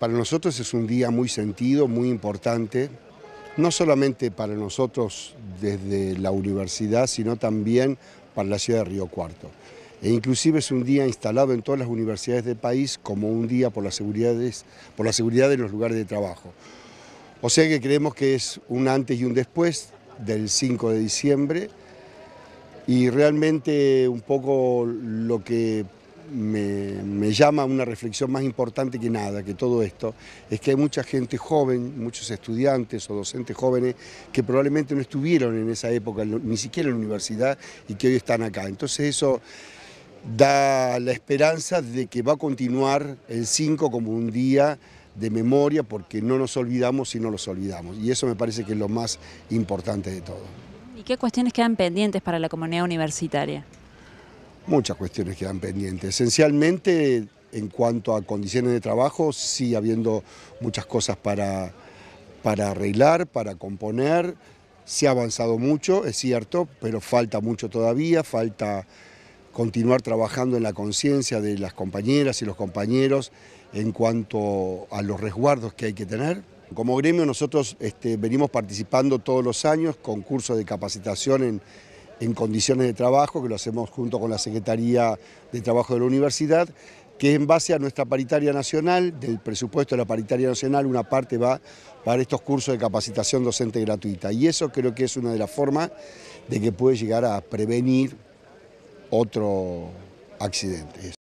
Para nosotros es un día muy sentido, muy importante, no solamente para nosotros desde la universidad, sino también para la ciudad de Río Cuarto. E inclusive es un día instalado en todas las universidades del país como un día por la, por la seguridad de los lugares de trabajo. O sea que creemos que es un antes y un después del 5 de diciembre y realmente un poco lo que me, llama una reflexión más importante que nada, que todo esto, es que hay mucha gente joven, muchos estudiantes o docentes jóvenes que probablemente no estuvieron en esa época, ni siquiera en la universidad, y que hoy están acá. Entonces eso da la esperanza de que va a continuar el 5 como un día de memoria, porque no nos olvidamos si no los olvidamos. Y eso me parece que es lo más importante de todo. ¿Y qué cuestiones quedan pendientes para la comunidad universitaria? muchas cuestiones quedan pendientes. Esencialmente, en cuanto a condiciones de trabajo, sí, habiendo muchas cosas para, para arreglar, para componer. Se ha avanzado mucho, es cierto, pero falta mucho todavía, falta continuar trabajando en la conciencia de las compañeras y los compañeros en cuanto a los resguardos que hay que tener. Como gremio nosotros este, venimos participando todos los años con cursos de capacitación en, en condiciones de trabajo, que lo hacemos junto con la Secretaría de Trabajo de la Universidad, que en base a nuestra paritaria nacional, del presupuesto de la paritaria nacional, una parte va para estos cursos de capacitación docente gratuita. Y eso creo que es una de las formas de que puede llegar a prevenir otro accidente.